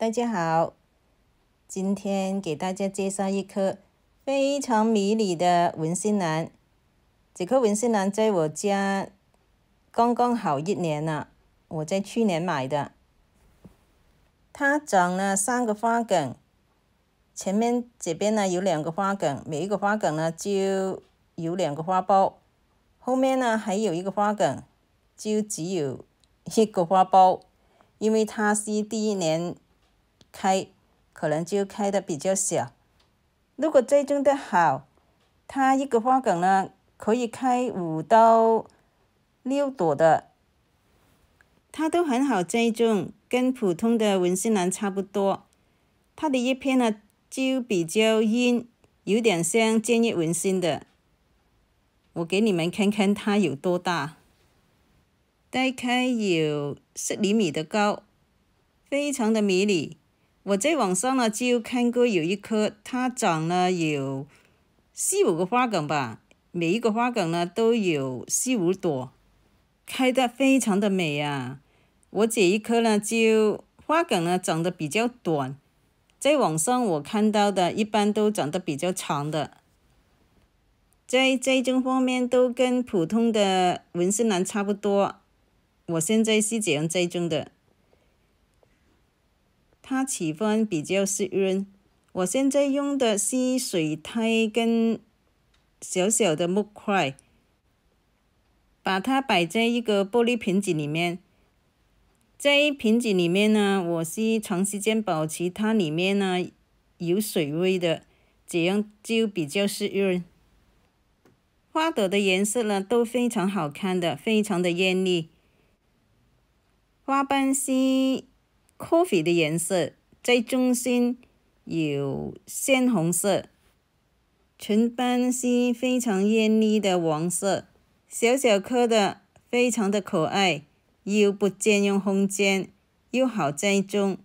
大家好，今天给大家介绍一棵非常迷你的文心兰。这棵文心兰在我家刚刚好一年了，我在去年买的。它长了三个花梗，前面这边呢有两个花梗，每一个花梗呢就有两个花苞，后面呢还有一个花梗，就只有一个花苞。因为它是第一年。开可能就开的比较小，如果栽种的好，它一个花梗呢可以开五到六朵的，它都很好栽种，跟普通的文心兰差不多。它的叶片呢就比较硬，有点像建叶文心的。我给你们看看它有多大，大概有十厘米的高，非常的迷你。我在网上呢就看过有一棵，它长了有四五个花梗吧，每一个花梗呢都有四五朵，开得非常的美啊。我这一棵呢就花梗呢长得比较短，在网上我看到的一般都长得比较长的，在栽种方面都跟普通的纹身兰差不多。我现在是这样栽种的。它喜欢比较湿润。我现在用的是水苔跟小小的木块，把它摆在一个玻璃瓶子里面。在瓶子里面呢，我是长时间保持它里面呢有水位的，这样就比较湿润。花朵的颜色呢都非常好看的，非常的艳丽。花瓣是。coffee 的颜色，在中心有鲜红色，唇斑是非常艳丽的黄色。小小颗的，非常的可爱，又不占用空间，又好栽种。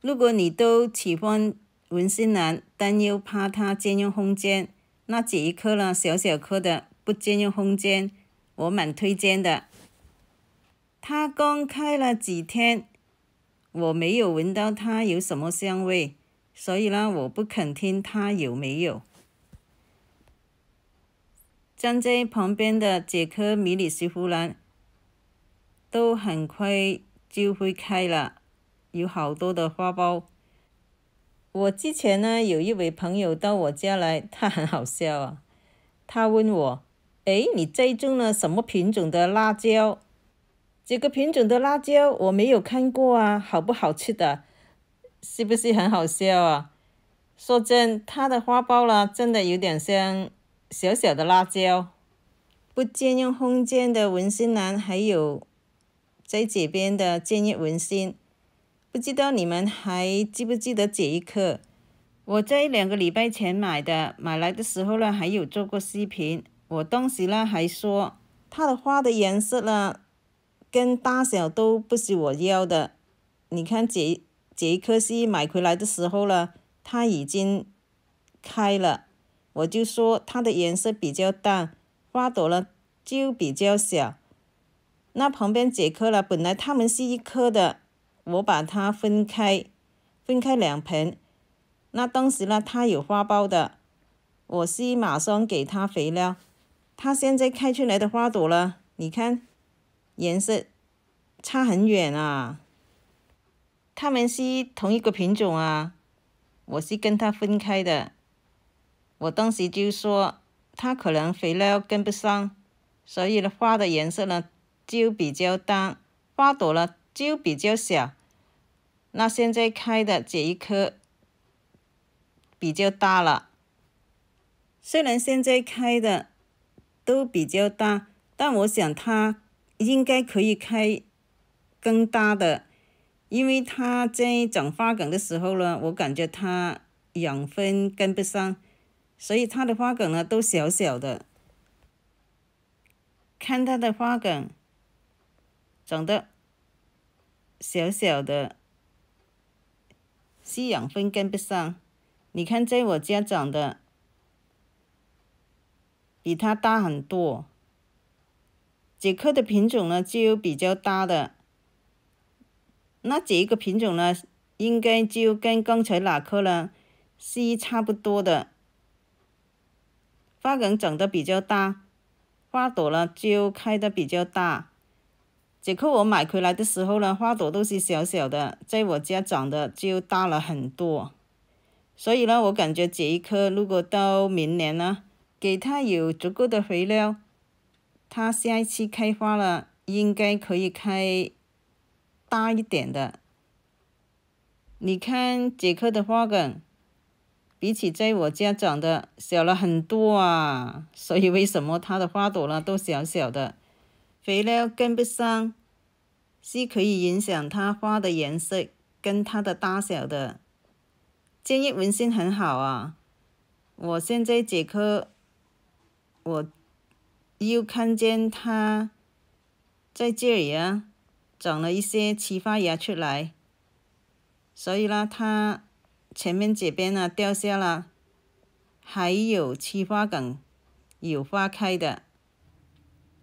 如果你都喜欢文心兰，但又怕它占用空间，那这一颗呢，小小颗的不占用空间，我蛮推荐的。它刚开了几天。我没有闻到它有什么香味，所以呢，我不肯听它有没有。站在旁边的这棵迷你西斛兰，都很快就会开了，有好多的花苞。我之前呢，有一位朋友到我家来，他很好笑啊，他问我：“哎，你栽种了什么品种的辣椒？”这个品种的辣椒我没有看过啊，好不好吃的？是不是很好笑啊？说真，它的花苞呢，真的有点像小小的辣椒。不建用空间的文心兰，还有在这边的建议文心，不知道你们还记不记得这一刻？我在两个礼拜前买的，买来的时候呢，还有做过视频，我当时呢还说它的花的颜色呢。跟大小都不是我要的，你看这这一棵是买回来的时候了，它已经开了，我就说它的颜色比较淡，花朵呢就比较小。那旁边这棵了，本来它们是一棵的，我把它分开，分开两盆。那当时呢，它有花苞的，我是马上给它肥料，它现在开出来的花朵了，你看。颜色差很远啊！他们是同一个品种啊，我是跟它分开的。我当时就说它可能肥料跟不上，所以呢，花的颜色呢就比较淡，花朵呢就比较小。那现在开的这一颗比较大了，虽然现在开的都比较大，但我想它。应该可以开更大的，因为它在长花梗的时候呢，我感觉它养分跟不上，所以它的花梗呢都小小的。看它的花梗长得小小的，是养分跟不上。你看在我家长的比它大很多。这棵的品种呢，就比较大的。那这个品种呢，应该就跟刚才那棵呢是差不多的，花梗长得比较大，花朵呢就开的比较大。这棵我买回来的时候呢，花朵都是小小的，在我家长的就大了很多。所以呢，我感觉这一棵如果到明年呢，给它有足够的肥料。它下一期开花了，应该可以开大一点的。你看这棵的花梗，比起在我家长的小了很多啊。所以为什么它的花朵呢都小小的？肥料跟不上，是可以影响它花的颜色跟它的大小的。建议文心很好啊，我现在这棵我。又看见它在这里啊，长了一些奇花芽出来，所以啦，它前面这边啊掉下了，还有奇花梗，有花开的，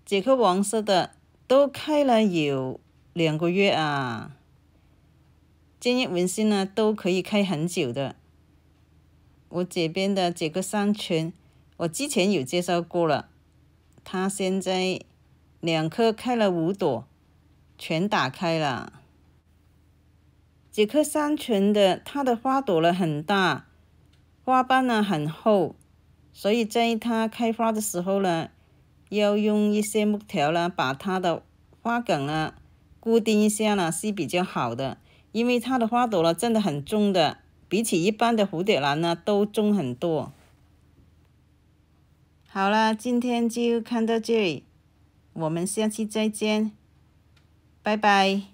这颗黄色的都开了有两个月啊，建叶文心呢都可以开很久的，我这边的这个山泉，我之前有介绍过了。它现在两颗开了五朵，全打开了。几颗三全的，它的花朵呢很大，花瓣呢很厚，所以在它开花的时候呢，要用一些木条呢把它的花梗呢固定一下呢是比较好的，因为它的花朵呢真的很重的，比起一般的蝴蝶兰呢都重很多。好了，今天就看到这里，我们下期再见，拜拜。